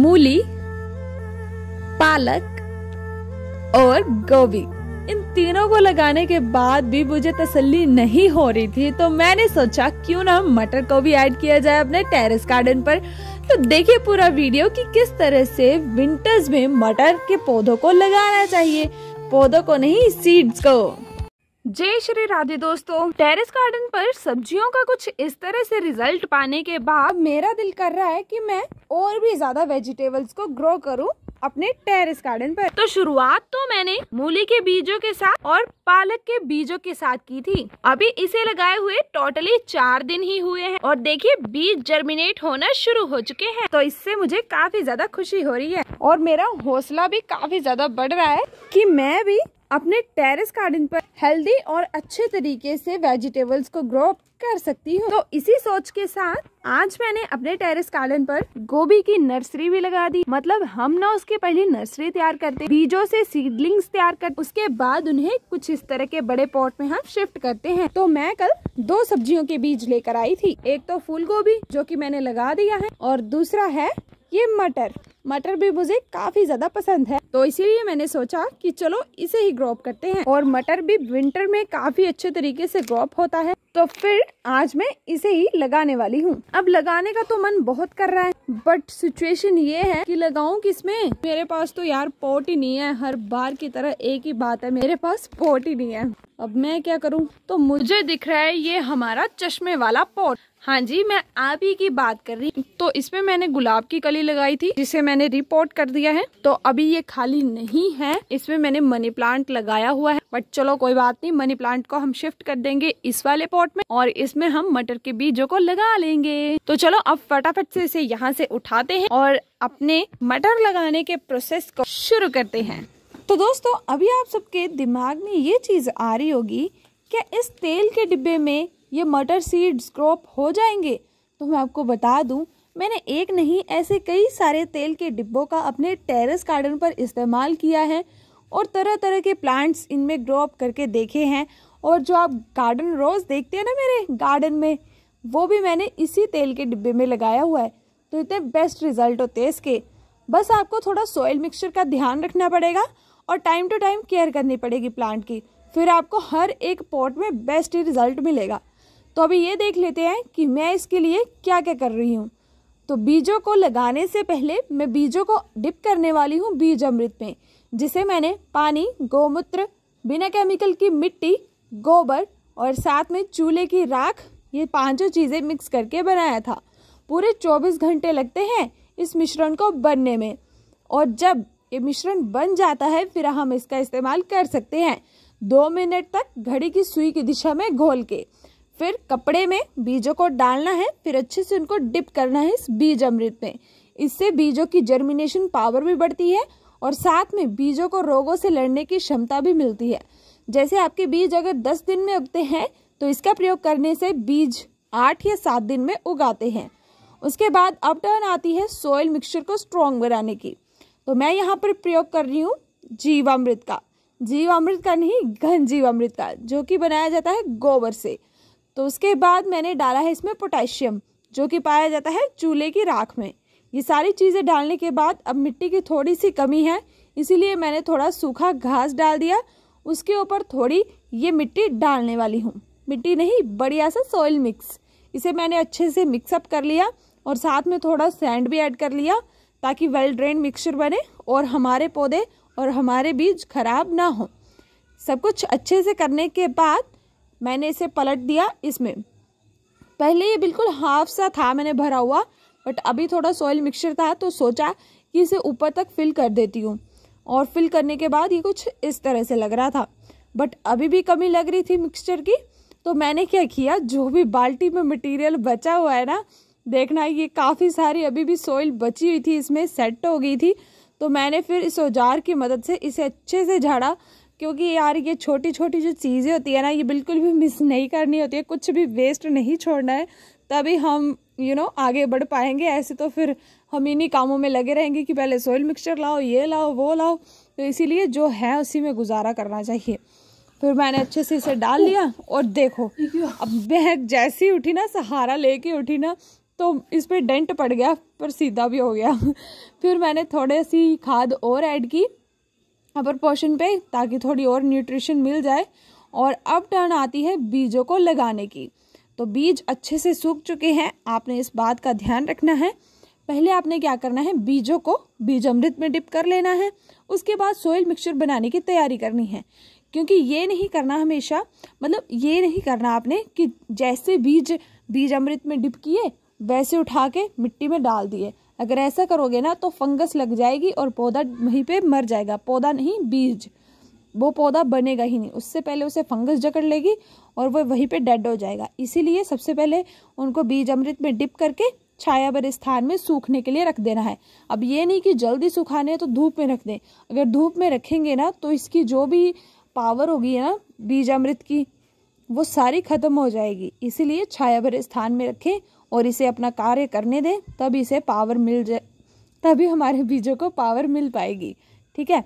मूली पालक और गोभी इन तीनों को लगाने के बाद भी मुझे तसल्ली नहीं हो रही थी तो मैंने सोचा क्यों ना मटर को भी ऐड किया जाए अपने टेरेस गार्डन पर तो देखिए पूरा वीडियो कि किस तरह से विंटर्स में मटर के पौधों को लगाना चाहिए पौधों को नहीं सीड्स को जय श्री राधे दोस्तों टेरेस गार्डन पर सब्जियों का कुछ इस तरह से रिजल्ट पाने के बाद मेरा दिल कर रहा है कि मैं और भी ज्यादा वेजिटेबल्स को ग्रो करूं अपने टेरेस गार्डन पर तो शुरुआत तो मैंने मूली के बीजों के साथ और पालक के बीजों के साथ की थी अभी इसे लगाए हुए टोटली चार दिन ही हुए हैं और देखिए बीज जर्मिनेट होना शुरू हो चुके हैं तो इससे मुझे काफी ज्यादा खुशी हो रही है और मेरा हौसला भी काफी ज्यादा बढ़ रहा है कि मैं भी अपने टेरेस गार्डन पर हेल्दी और अच्छे तरीके से वेजिटेबल्स को ग्रो कर सकती हूँ तो इसी सोच के साथ आज मैंने अपने टेरेस गार्डन पर गोभी की नर्सरी भी लगा दी मतलब हम ना उसके पहले नर्सरी तैयार करते बीजों से सीडलिंग्स तैयार कर उसके बाद उन्हें कुछ इस तरह के बड़े पॉट में हम शिफ्ट करते हैं तो मैं कल दो सब्जियों के बीज लेकर आई थी एक तो फूल गोभी जो की मैंने लगा दिया है और दूसरा है ये मटर मटर भी मुझे काफ़ी ज़्यादा पसंद है तो इसीलिए मैंने सोचा कि चलो इसे ही ग्रोप करते हैं और मटर भी विंटर में काफ़ी अच्छे तरीके से ग्रोप होता है तो फिर आज मैं इसे ही लगाने वाली हूँ अब लगाने का तो मन बहुत कर रहा है बट सिचुएशन ये है कि लगाऊ किसमें मेरे पास तो यार पोट ही नहीं है हर बार की तरह एक ही बात है मेरे पास पोट ही नहीं है अब मैं क्या करूं तो मुझे दिख रहा है ये हमारा चश्मे वाला पॉट हाँ जी मैं आप ही की बात कर रही तो इसमें मैंने गुलाब की कली लगाई थी जिसे मैंने रिपोर्ट कर दिया है तो अभी ये खाली नहीं है इसमें मैंने मनी प्लांट लगाया हुआ है बट चलो कोई बात नहीं मनी प्लांट को हम शिफ्ट कर देंगे इस वाले पॉट में और इसमें हम मटर के बीजों को लगा लेंगे तो चलो अब फटाफट से इसे यहाँ से उठाते हैं और अपने मटर लगाने के प्रोसेस को शुरू करते हैं तो दोस्तों अभी आप सबके दिमाग में ये चीज़ आ रही होगी क्या इस तेल के डिब्बे में ये मटर सीड्स क्रॉप हो जाएंगे तो मैं आपको बता दूं मैंने एक नहीं ऐसे कई सारे तेल के डिब्बों का अपने टेरेस गार्डन पर इस्तेमाल किया है और तरह तरह के प्लांट्स इनमें ग्रो अप करके देखे हैं और जो आप गार्डन रोज़ देखते हैं ना मेरे गार्डन में वो भी मैंने इसी तेल के डिब्बे में लगाया हुआ है तो इतने बेस्ट रिजल्ट होते हैं इसके बस आपको थोड़ा सॉइल मिक्सचर का ध्यान रखना पड़ेगा और टाइम टू टाइम केयर करनी पड़ेगी प्लांट की फिर आपको हर एक पॉट में बेस्ट ही रिजल्ट मिलेगा तो अभी ये देख लेते हैं कि मैं इसके लिए क्या क्या कर रही हूँ तो बीजों को लगाने से पहले मैं बीजों को डिप करने वाली हूँ बीज अमृत में जिसे मैंने पानी गौमूत्र बिना केमिकल की मिट्टी गोबर और साथ में चूल्हे की राख ये पांचों चीज़ें मिक्स करके बनाया था पूरे 24 घंटे लगते हैं इस मिश्रण को बनने में और जब ये मिश्रण बन जाता है फिर हम इसका इस्तेमाल कर सकते हैं दो मिनट तक घड़ी की सुई की दिशा में घोल के फिर कपड़े में बीजों को डालना है फिर अच्छे से उनको डिप करना है इस बीज अमृत में इससे बीजों की जर्मिनेशन पावर भी बढ़ती है और साथ में बीजों को रोगों से लड़ने की क्षमता भी मिलती है जैसे आपके बीज अगर दस दिन में उगते हैं तो इसका प्रयोग करने से बीज आठ या सात दिन में उगाते हैं उसके बाद अब टर्न आती है सोयल मिक्सचर को स्ट्रॉन्ग बनाने की तो मैं यहाँ पर प्रयोग कर रही हूँ जीवामृत का जीवामृत का नहीं घन जीवामृत का जो कि बनाया जाता है गोबर से तो उसके बाद मैंने डाला है इसमें पोटेशियम जो कि पाया जाता है चूल्हे की राख में ये सारी चीज़ें डालने के बाद अब मिट्टी की थोड़ी सी कमी है इसीलिए मैंने थोड़ा सूखा घास डाल दिया उसके ऊपर थोड़ी ये मिट्टी डालने वाली हूँ मिट्टी नहीं बढ़िया सा सॉइल मिक्स इसे मैंने अच्छे से मिक्सअप कर लिया और साथ में थोड़ा सैंड भी ऐड कर लिया ताकि वेल ड्रेन मिक्सचर बने और हमारे पौधे और हमारे बीज खराब ना हो सब कुछ अच्छे से करने के बाद मैंने इसे पलट दिया इसमें पहले ये बिल्कुल हाफ सा था मैंने भरा हुआ बट अभी थोड़ा सॉइल मिक्सचर था तो सोचा कि इसे ऊपर तक फिल कर देती हूँ और फिल करने के बाद ये कुछ इस तरह से लग रहा था बट अभी भी कमी लग रही थी मिक्सचर की तो मैंने क्या किया जो भी बाल्टी में मटेरियल बचा हुआ है ना देखना है ये काफ़ी सारी अभी भी सोइल बची हुई थी इसमें सेट हो गई थी तो मैंने फिर इस औजार की मदद से इसे अच्छे से झाड़ा क्योंकि यार ये छोटी छोटी जो चीज़ें होती है ना ये बिल्कुल भी मिस नहीं करनी होती है कुछ भी वेस्ट नहीं छोड़ना है तभी हम यू you नो know, आगे बढ़ पाएंगे ऐसे तो फिर हम इन्हीं कामों में लगे रहेंगे कि पहले सोइल मिक्सचर लाओ ये लाओ वो लाओ तो इसीलिए जो है उसी में गुजारा करना चाहिए फिर मैंने अच्छे से इसे डाल लिया और देखो अब बह जैसी उठी ना सहारा लेके उठी ना तो इस पर डेंट पड़ गया पर सीधा भी हो गया फिर मैंने थोड़ी सी खाद और ऐड की अपर पोर्शन पे ताकि थोड़ी और न्यूट्रिशन मिल जाए और अब टर्न आती है बीजों को लगाने की तो बीज अच्छे से सूख चुके हैं आपने इस बात का ध्यान रखना है पहले आपने क्या करना है बीजों को बीज अमृत में डिप कर लेना है उसके बाद सोयल मिक्सचर बनाने की तैयारी करनी है क्योंकि ये नहीं करना हमेशा मतलब ये नहीं करना आपने कि जैसे बीज बीज अमृत में डिप किए वैसे उठा के मिट्टी में डाल दिए अगर ऐसा करोगे ना तो फंगस लग जाएगी और पौधा वहीं पे मर जाएगा पौधा नहीं बीज वो पौधा बनेगा ही नहीं उससे पहले उसे फंगस जकड़ लेगी और वह वहीं पे डेड हो जाएगा इसीलिए सबसे पहले उनको बीज अमृत में डिप करके छायावर स्थान में सूखने के लिए रख देना है अब ये नहीं कि जल्दी सुखाने तो धूप में रख दें अगर धूप में रखेंगे ना तो इसकी जो भी पावर होगी ना बीज अमृत की वो सारी खत्म हो जाएगी इसीलिए छायावर स्थान में रखें और इसे अपना कार्य करने दें तब इसे पावर मिल जाए तभी हमारे बीजों को पावर मिल पाएगी ठीक है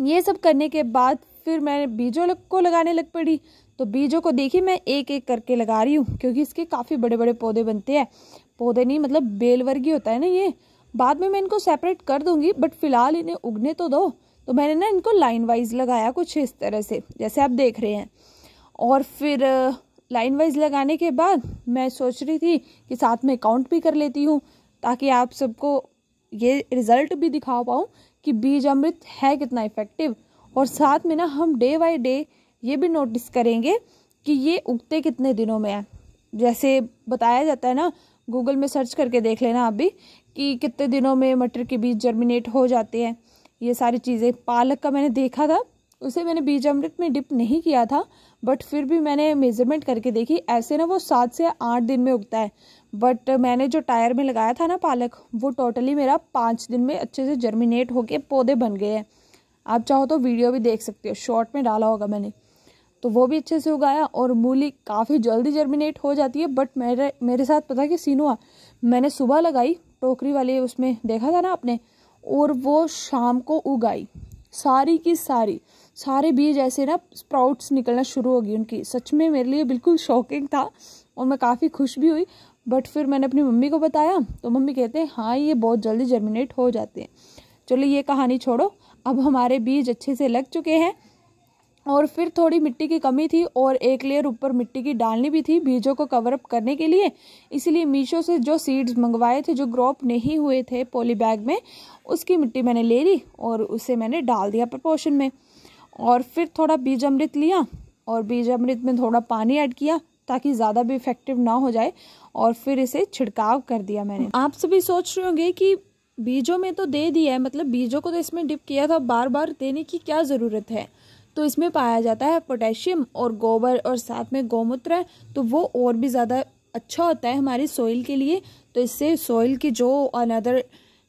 ये सब करने के बाद फिर मैंने बीजों को लगाने लग पड़ी तो बीजों को देखिए मैं एक एक करके लगा रही हूँ क्योंकि इसके काफ़ी बड़े बड़े पौधे बनते हैं पौधे नहीं मतलब बेलवर्गी होता है ना ये बाद में मैं इनको सेपरेट कर दूंगी बट फिलहाल इन्हें उगने तो दो तो मैंने ना इनको लाइन वाइज लगाया कुछ इस तरह से जैसे आप देख रहे हैं और फिर लाइन वाइज लगाने के बाद मैं सोच रही थी कि साथ में काउंट भी कर लेती हूँ ताकि आप सबको ये रिज़ल्ट भी दिखा पाऊँ कि बीज अमृत है कितना इफ़ेक्टिव और साथ में ना हम डे बाई डे ये भी नोटिस करेंगे कि ये उगते कितने दिनों में है जैसे बताया जाता है ना गूगल में सर्च करके देख लेना अभी कि कितने दिनों में मटर के बीज जर्मिनेट हो जाते हैं ये सारी चीज़ें पालक का मैंने देखा था उसे मैंने बीज अमृत में डिप नहीं किया था बट फिर भी मैंने मेजरमेंट करके देखी ऐसे ना वो सात से आठ दिन में उगता है बट मैंने जो टायर में लगाया था ना पालक वो टोटली मेरा पाँच दिन में अच्छे से जर्मिनेट होके पौधे बन गए हैं आप चाहो तो वीडियो भी देख सकते हो शॉर्ट में डाला होगा मैंने तो वो भी अच्छे से उगाया और मूली काफ़ी जल्दी जर्मिनेट हो जाती है बट मेरे मेरे साथ पता कि सीन हुआ मैंने सुबह लगाई टोकरी वाले उसमें देखा था ना आपने और वो शाम को उगाई सारी की सारी सारे बीज ऐसे ना स्प्राउट्स निकलना शुरू हो गई उनकी सच में मेरे लिए बिल्कुल शॉकिंग था और मैं काफ़ी खुश भी हुई बट फिर मैंने अपनी मम्मी को बताया तो मम्मी कहते हैं हाँ ये बहुत जल्दी जर्मिनेट हो जाते हैं चलो ये कहानी छोड़ो अब हमारे बीज अच्छे से लग चुके हैं और फिर थोड़ी मिट्टी की कमी थी और एक लेयर ऊपर मिट्टी की डालनी भी थी बीजों को कवर अप करने के लिए इसीलिए मीशो से जो सीड्स मंगवाए थे जो ग्रोप नहीं हुए थे पॉली बैग में उसकी मिट्टी मैंने ले ली और उसे मैंने डाल दिया प्रपोर्शन में और फिर थोड़ा बीज अमृत लिया और बीज अमृत में थोड़ा पानी ऐड किया ताकि ज़्यादा भी इफेक्टिव ना हो जाए और फिर इसे छिड़काव कर दिया मैंने आप सभी सोच रहे होंगे कि बीजों में तो दे दिया है मतलब बीजों को तो इसमें डिप किया था बार बार देने की क्या ज़रूरत है तो इसमें पाया जाता है पोटेशियम और गोबर और साथ में गौमूत्र तो वो और भी ज़्यादा अच्छा होता है हमारी सॉइल के लिए तो इससे सॉइल की जो अनदर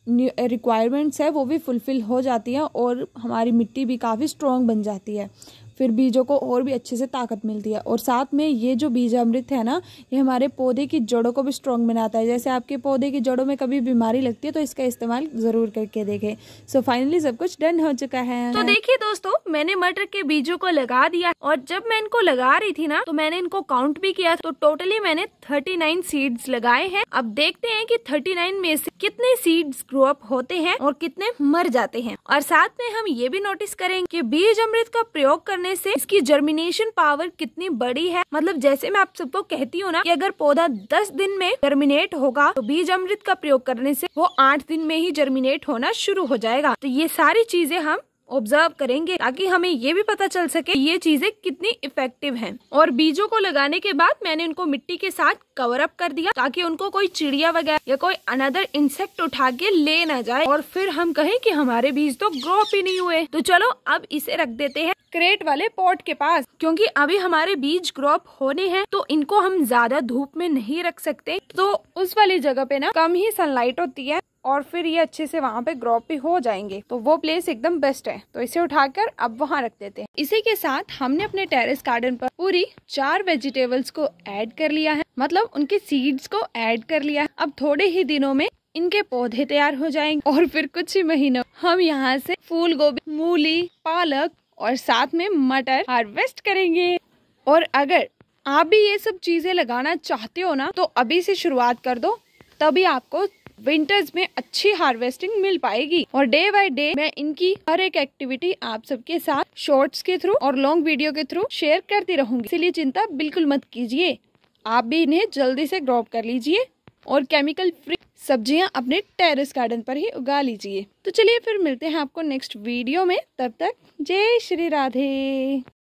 रिक्वायरमेंट्स eh, है वो भी फुलफ़िल हो जाती हैं और हमारी मिट्टी भी काफ़ी स्ट्रॉन्ग बन जाती है फिर बीजों को और भी अच्छे से ताकत मिलती है और साथ में ये जो बीज अमृत है ना ये हमारे पौधे की जड़ों को भी स्ट्रॉन्ग बनाता है जैसे आपके पौधे की जड़ों में कभी बीमारी लगती है तो इसका इस्तेमाल ज़रूर करके देखें सो so, फाइनली सब कुछ डन हो चुका है तो देखिए दोस्तों मैंने मटर के बीजों को लगा दिया और जब मैं इनको लगा रही थी ना तो मैंने इनको काउंट भी किया तो टोटली मैंने थर्टी नाइन सीड्स लगाए हैं अब देखते हैं की थर्टी नाइन में से कितने सीड्स ग्रो अप होते हैं और कितने मर जाते हैं और साथ में हम ये भी नोटिस करेंगे कि बीज अमृत का प्रयोग करने से इसकी जर्मिनेशन पावर कितनी बड़ी है मतलब जैसे मैं आप सबको कहती हूँ ना कि अगर पौधा दस दिन में जर्मिनेट होगा तो बीज अमृत का प्रयोग करने से वो आठ दिन में ही जर्मिनेट होना शुरू हो जाएगा तो ये सारी चीजें हम ऑब्जर्व करेंगे ताकि हमें ये भी पता चल सके ये चीजें कितनी इफेक्टिव हैं और बीजों को लगाने के बाद मैंने उनको मिट्टी के साथ कवर अप कर दिया ताकि उनको कोई चिड़िया वगैरह या कोई अनदर इंसेक्ट उठा के ले ना जाए और फिर हम कहें कि हमारे बीज तो ग्रो अप ही नहीं हुए तो चलो अब इसे रख देते हैं क्रेट वाले पॉट के पास क्योंकि अभी हमारे बीज क्रॉप होने हैं तो इनको हम ज्यादा धूप में नहीं रख सकते तो उस वाली जगह पे ना कम ही सनलाइट होती है और फिर ये अच्छे से वहाँ पे ग्रॉप भी हो जाएंगे तो वो प्लेस एकदम बेस्ट है तो इसे उठाकर अब वहाँ रख देते हैं इसी के साथ हमने अपने टेरेस गार्डन पर पूरी चार वेजिटेबल्स को ऐड कर लिया है मतलब उनके सीड्स को ऐड कर लिया है अब थोड़े ही दिनों में इनके पौधे तैयार हो जाएंगे और फिर कुछ ही महीनों हम यहाँ से फूल गोभी मूली पालक और साथ में मटर हार्वेस्ट करेंगे और अगर आप भी ये सब चीजें लगाना चाहते हो ना तो अभी से शुरुआत कर दो तभी आपको विंटर्स में अच्छी हार्वेस्टिंग मिल पाएगी और डे बाय डे मैं इनकी हर एक एक्टिविटी आप सबके साथ शॉर्ट्स के थ्रू और लॉन्ग वीडियो के थ्रू शेयर करती रहूंगी इसलिए चिंता बिल्कुल मत कीजिए आप भी इन्हें जल्दी से ग्रॉप कर लीजिए और केमिकल फ्री सब्जियां अपने टेरेस गार्डन पर ही उगा लीजिए तो चलिए फिर मिलते हैं आपको नेक्स्ट वीडियो में तब तक जय श्री राधे